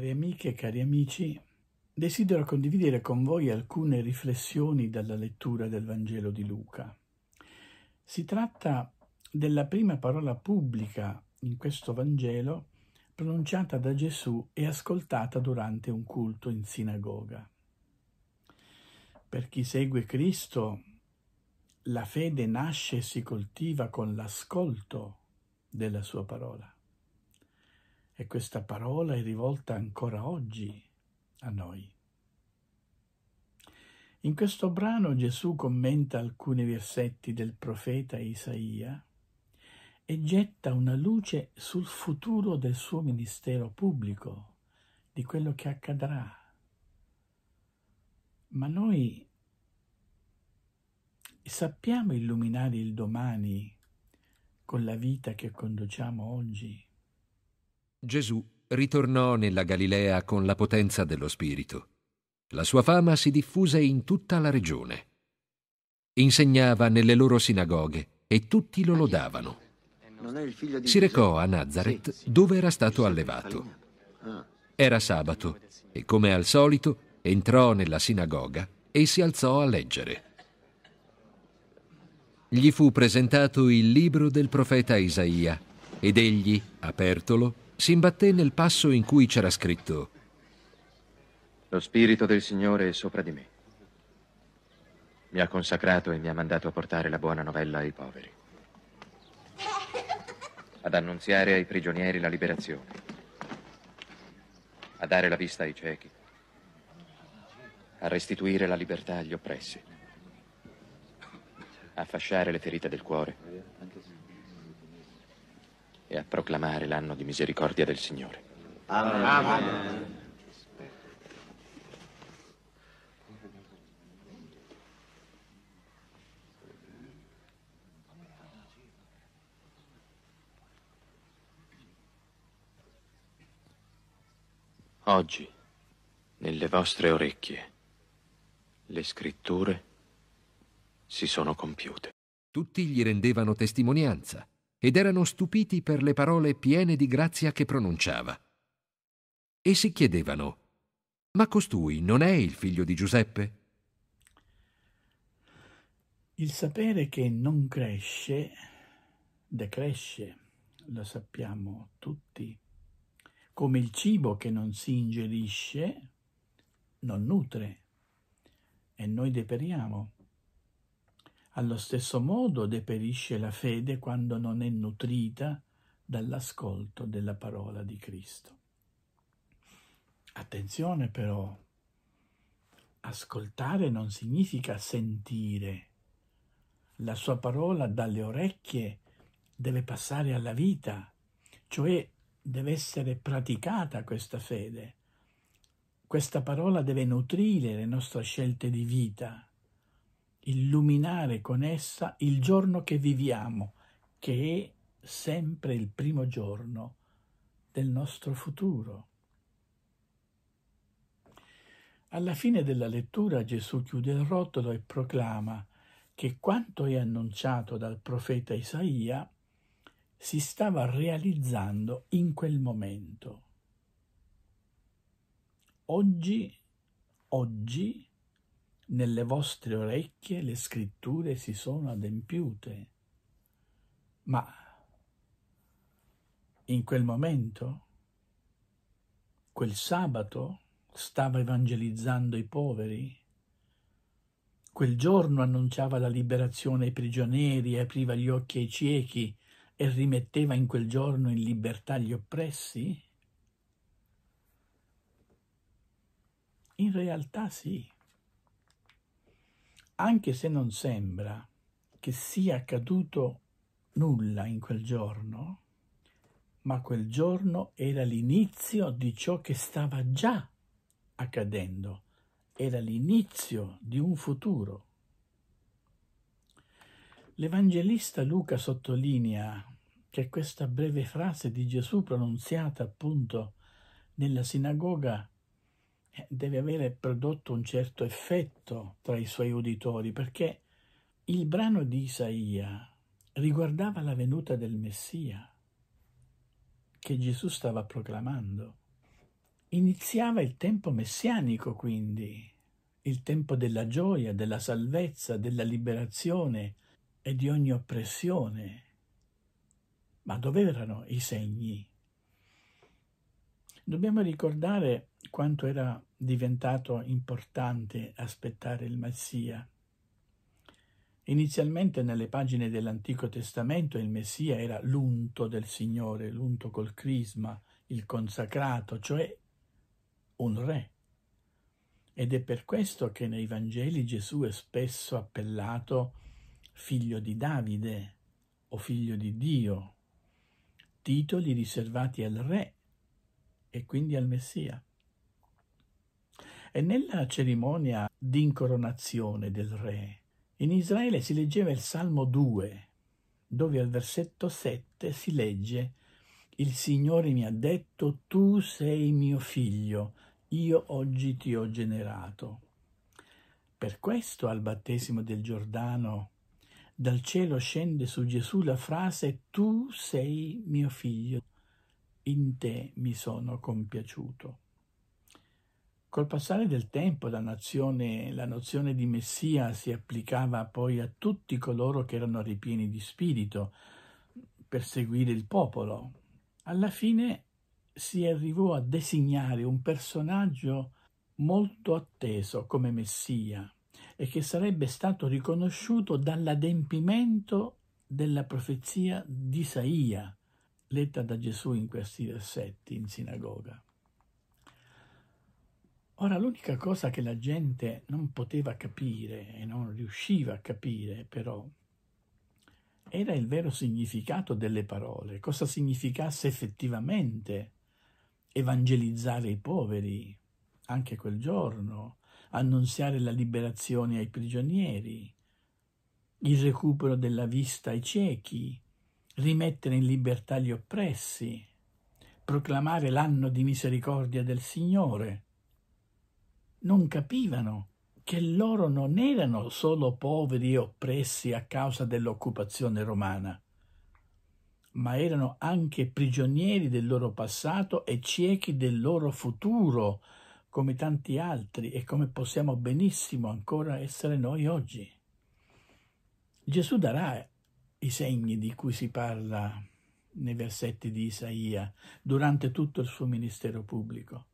Cari amiche cari amici, desidero condividere con voi alcune riflessioni dalla lettura del Vangelo di Luca. Si tratta della prima parola pubblica in questo Vangelo pronunciata da Gesù e ascoltata durante un culto in sinagoga. Per chi segue Cristo, la fede nasce e si coltiva con l'ascolto della sua parola. E questa parola è rivolta ancora oggi a noi. In questo brano Gesù commenta alcuni versetti del profeta Isaia e getta una luce sul futuro del suo ministero pubblico, di quello che accadrà. Ma noi sappiamo illuminare il domani con la vita che conduciamo oggi. Gesù ritornò nella Galilea con la potenza dello Spirito. La sua fama si diffuse in tutta la regione. Insegnava nelle loro sinagoghe e tutti lo lodavano. Si recò a Nazareth dove era stato allevato. Ah. Era sabato e come al solito entrò nella sinagoga e si alzò a leggere. Gli fu presentato il libro del profeta Isaia ed egli, apertolo, si imbatté nel passo in cui c'era scritto Lo Spirito del Signore è sopra di me. Mi ha consacrato e mi ha mandato a portare la buona novella ai poveri. Ad annunziare ai prigionieri la liberazione. A dare la vista ai ciechi. A restituire la libertà agli oppressi. A fasciare le ferite del cuore e a proclamare l'anno di misericordia del Signore. Amen. Amen. Oggi, nelle vostre orecchie, le scritture si sono compiute. Tutti gli rendevano testimonianza ed erano stupiti per le parole piene di grazia che pronunciava. E si chiedevano, ma costui non è il figlio di Giuseppe? Il sapere che non cresce, decresce, lo sappiamo tutti, come il cibo che non si ingerisce, non nutre e noi deperiamo. Allo stesso modo deperisce la fede quando non è nutrita dall'ascolto della parola di Cristo. Attenzione però, ascoltare non significa sentire. La sua parola dalle orecchie deve passare alla vita, cioè deve essere praticata questa fede. Questa parola deve nutrire le nostre scelte di vita illuminare con essa il giorno che viviamo, che è sempre il primo giorno del nostro futuro. Alla fine della lettura Gesù chiude il rotolo e proclama che quanto è annunciato dal profeta Isaia si stava realizzando in quel momento. Oggi, oggi, nelle vostre orecchie le scritture si sono adempiute. Ma in quel momento, quel sabato, stava evangelizzando i poveri. Quel giorno annunciava la liberazione ai prigionieri, apriva gli occhi ai ciechi e rimetteva in quel giorno in libertà gli oppressi? In realtà sì anche se non sembra che sia accaduto nulla in quel giorno, ma quel giorno era l'inizio di ciò che stava già accadendo, era l'inizio di un futuro. L'Evangelista Luca sottolinea che questa breve frase di Gesù pronunziata appunto nella sinagoga eh, deve avere prodotto un certo effetto tra i suoi uditori, perché il brano di Isaia riguardava la venuta del Messia che Gesù stava proclamando. Iniziava il tempo messianico, quindi, il tempo della gioia, della salvezza, della liberazione e di ogni oppressione. Ma dove erano i segni? Dobbiamo ricordare quanto era diventato importante aspettare il Messia. Inizialmente nelle pagine dell'Antico Testamento il Messia era l'unto del Signore, l'unto col crisma, il consacrato, cioè un re. Ed è per questo che nei Vangeli Gesù è spesso appellato figlio di Davide o figlio di Dio, titoli riservati al re e quindi al Messia. E nella cerimonia di incoronazione del re, in Israele si leggeva il Salmo 2, dove al versetto 7 si legge Il Signore mi ha detto, tu sei mio figlio, io oggi ti ho generato. Per questo al battesimo del Giordano dal cielo scende su Gesù la frase Tu sei mio figlio, in te mi sono compiaciuto. Col passare del tempo la nozione, la nozione di Messia si applicava poi a tutti coloro che erano ripieni di spirito per seguire il popolo. Alla fine si arrivò a designare un personaggio molto atteso come Messia e che sarebbe stato riconosciuto dall'adempimento della profezia di Isaia, letta da Gesù in questi versetti in sinagoga. Ora, l'unica cosa che la gente non poteva capire e non riusciva a capire, però, era il vero significato delle parole, cosa significasse effettivamente evangelizzare i poveri, anche quel giorno, annunziare la liberazione ai prigionieri, il recupero della vista ai ciechi, rimettere in libertà gli oppressi, proclamare l'anno di misericordia del Signore non capivano che loro non erano solo poveri e oppressi a causa dell'occupazione romana, ma erano anche prigionieri del loro passato e ciechi del loro futuro, come tanti altri e come possiamo benissimo ancora essere noi oggi. Gesù darà i segni di cui si parla nei versetti di Isaia durante tutto il suo ministero pubblico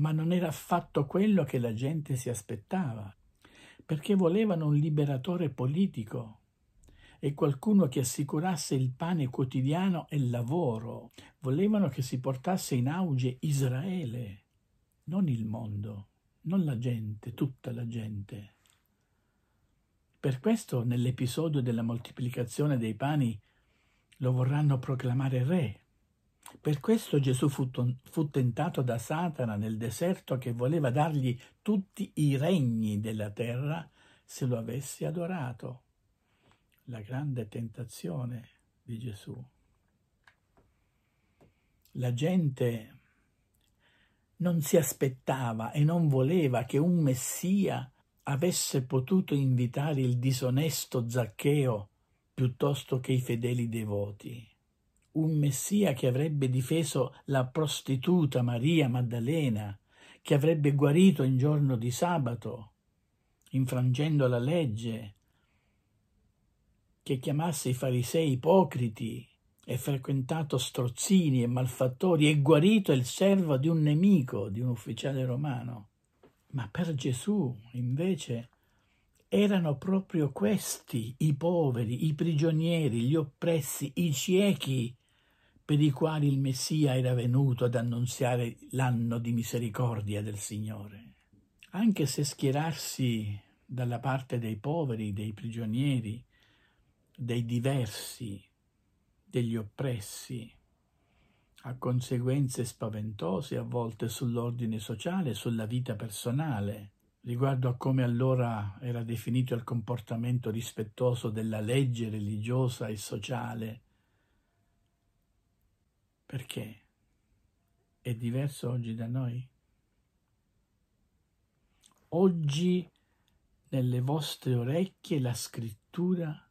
ma non era affatto quello che la gente si aspettava, perché volevano un liberatore politico e qualcuno che assicurasse il pane quotidiano e il lavoro, volevano che si portasse in auge Israele, non il mondo, non la gente, tutta la gente. Per questo nell'episodio della moltiplicazione dei pani lo vorranno proclamare re, per questo Gesù fu, fu, tentato da Satana nel deserto che voleva dargli tutti i regni della terra se lo avesse adorato. La grande tentazione di Gesù. La gente non si aspettava e non voleva che un Messia avesse potuto invitare il disonesto Zaccheo piuttosto che i fedeli devoti un Messia che avrebbe difeso la prostituta Maria Maddalena, che avrebbe guarito in giorno di sabato, infrangendo la legge, che chiamasse i farisei ipocriti e frequentato strozzini e malfattori e guarito il servo di un nemico, di un ufficiale romano. Ma per Gesù, invece, erano proprio questi i poveri, i prigionieri, gli oppressi, i ciechi, per i quali il Messia era venuto ad annunziare l'anno di misericordia del Signore. Anche se schierarsi dalla parte dei poveri, dei prigionieri, dei diversi, degli oppressi, ha conseguenze spaventose a volte sull'ordine sociale, sulla vita personale, riguardo a come allora era definito il comportamento rispettoso della legge religiosa e sociale perché? È diverso oggi da noi? Oggi nelle vostre orecchie la scrittura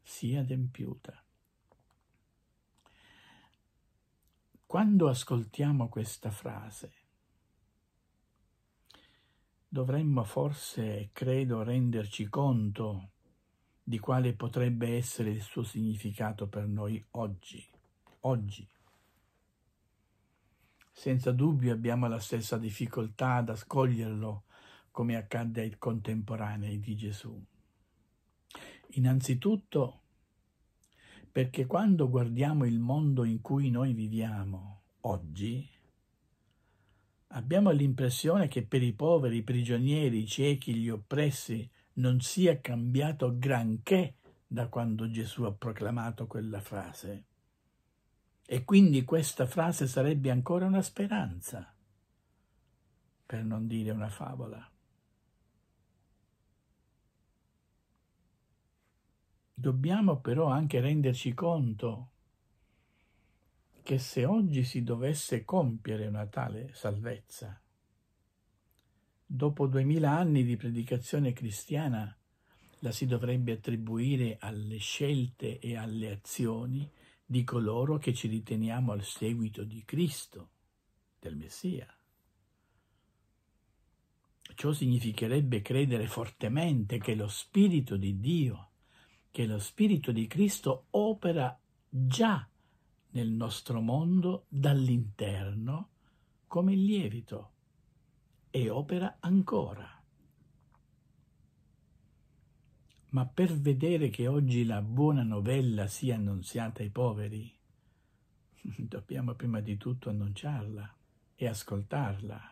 si è adempiuta. Quando ascoltiamo questa frase, dovremmo forse, credo, renderci conto di quale potrebbe essere il suo significato per noi oggi oggi. Senza dubbio abbiamo la stessa difficoltà ad ascoglierlo come accadde ai contemporanei di Gesù. Innanzitutto perché quando guardiamo il mondo in cui noi viviamo oggi, abbiamo l'impressione che per i poveri, i prigionieri, i ciechi, gli oppressi non sia cambiato granché da quando Gesù ha proclamato quella frase. E quindi questa frase sarebbe ancora una speranza, per non dire una favola. Dobbiamo però anche renderci conto che se oggi si dovesse compiere una tale salvezza, dopo duemila anni di predicazione cristiana, la si dovrebbe attribuire alle scelte e alle azioni di coloro che ci riteniamo al seguito di Cristo, del Messia. Ciò significherebbe credere fortemente che lo Spirito di Dio, che lo Spirito di Cristo opera già nel nostro mondo dall'interno come il lievito e opera ancora. ma per vedere che oggi la buona novella sia annunziata ai poveri, dobbiamo prima di tutto annunciarla e ascoltarla.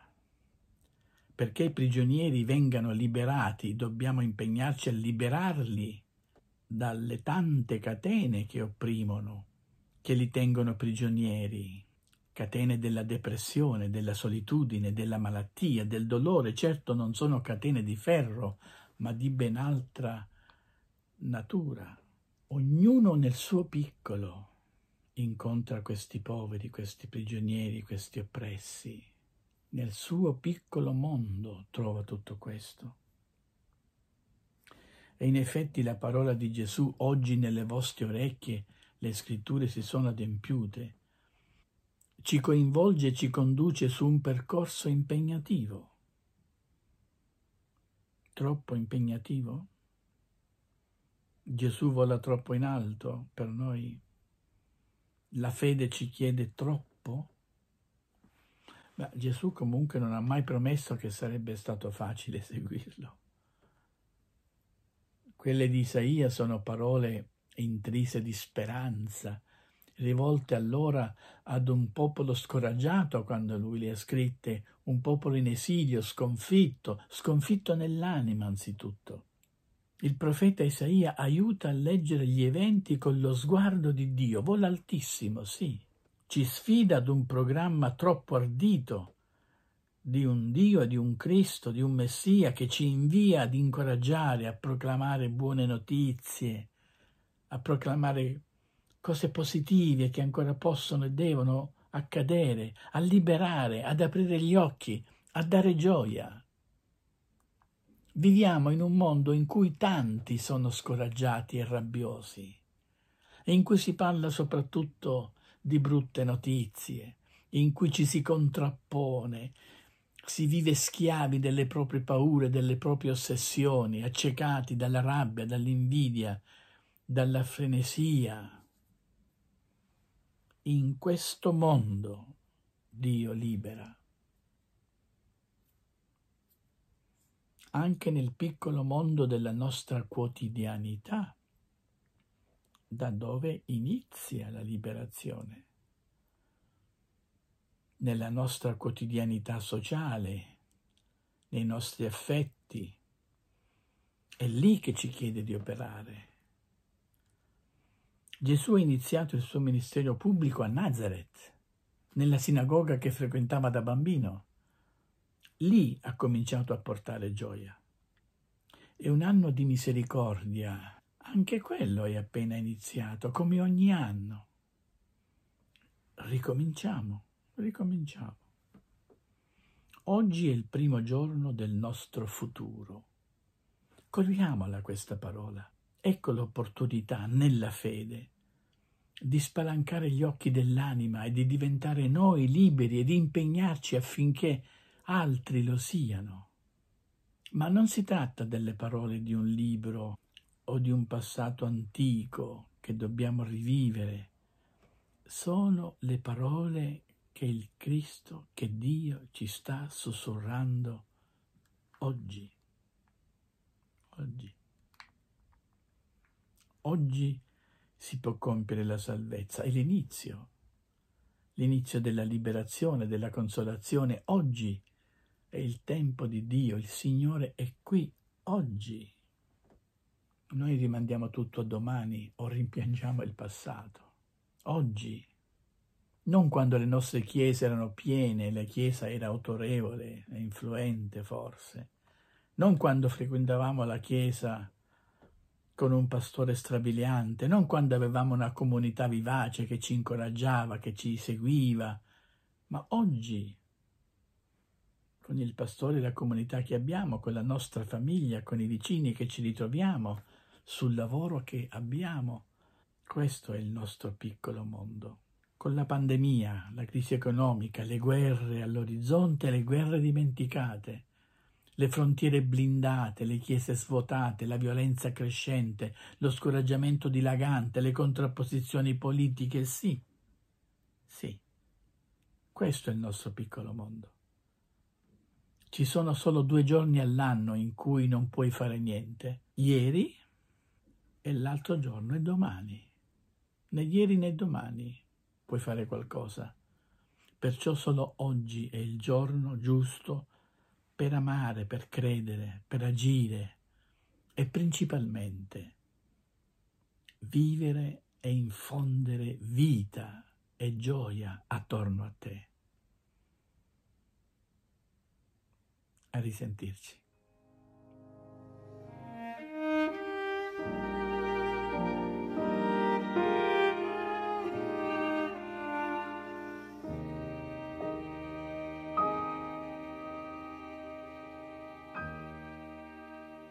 Perché i prigionieri vengano liberati, dobbiamo impegnarci a liberarli dalle tante catene che opprimono, che li tengono prigionieri, catene della depressione, della solitudine, della malattia, del dolore, certo non sono catene di ferro, ma di ben altra natura. Ognuno nel suo piccolo incontra questi poveri, questi prigionieri, questi oppressi. Nel suo piccolo mondo trova tutto questo. E in effetti la parola di Gesù oggi nelle vostre orecchie, le scritture si sono adempiute, ci coinvolge e ci conduce su un percorso impegnativo. Troppo impegnativo? Gesù vola troppo in alto per noi? La fede ci chiede troppo? Ma Gesù comunque non ha mai promesso che sarebbe stato facile seguirlo. Quelle di Isaia sono parole intrise di speranza, rivolte allora ad un popolo scoraggiato quando lui le ha scritte, un popolo in esilio, sconfitto, sconfitto nell'anima anzitutto. Il profeta Isaia aiuta a leggere gli eventi con lo sguardo di Dio, vola altissimo, sì. Ci sfida ad un programma troppo ardito di un Dio, di un Cristo, di un Messia che ci invia ad incoraggiare, a proclamare buone notizie, a proclamare cose positive che ancora possono e devono accadere, a liberare, ad aprire gli occhi, a dare gioia. Viviamo in un mondo in cui tanti sono scoraggiati e rabbiosi, e in cui si parla soprattutto di brutte notizie, in cui ci si contrappone, si vive schiavi delle proprie paure, delle proprie ossessioni, accecati dalla rabbia, dall'invidia, dalla frenesia. In questo mondo Dio libera. anche nel piccolo mondo della nostra quotidianità, da dove inizia la liberazione, nella nostra quotidianità sociale, nei nostri affetti. È lì che ci chiede di operare. Gesù ha iniziato il suo ministero pubblico a Nazareth, nella sinagoga che frequentava da bambino. Lì ha cominciato a portare gioia. E un anno di misericordia, anche quello è appena iniziato, come ogni anno. Ricominciamo, ricominciamo. Oggi è il primo giorno del nostro futuro. Corriamola questa parola. Ecco l'opportunità nella fede di spalancare gli occhi dell'anima e di diventare noi liberi e di impegnarci affinché altri lo siano. Ma non si tratta delle parole di un libro o di un passato antico che dobbiamo rivivere. Sono le parole che il Cristo, che Dio ci sta sussurrando oggi. Oggi. Oggi si può compiere la salvezza, è l'inizio, l'inizio della liberazione, della consolazione. Oggi è il tempo di Dio, il Signore è qui oggi. Noi rimandiamo tutto a domani o rimpiangiamo il passato. Oggi, non quando le nostre chiese erano piene, la Chiesa era autorevole e influente forse, non quando frequentavamo la Chiesa con un pastore strabiliante, non quando avevamo una comunità vivace che ci incoraggiava, che ci seguiva, ma oggi con il pastore e la comunità che abbiamo, con la nostra famiglia, con i vicini che ci ritroviamo, sul lavoro che abbiamo. Questo è il nostro piccolo mondo. Con la pandemia, la crisi economica, le guerre all'orizzonte, le guerre dimenticate, le frontiere blindate, le chiese svuotate, la violenza crescente, lo scoraggiamento dilagante, le contrapposizioni politiche, sì, sì, questo è il nostro piccolo mondo. Ci sono solo due giorni all'anno in cui non puoi fare niente. Ieri e l'altro giorno e domani. Né ieri né domani puoi fare qualcosa. Perciò solo oggi è il giorno giusto per amare, per credere, per agire e principalmente vivere e infondere vita e gioia attorno a te. a disentirse.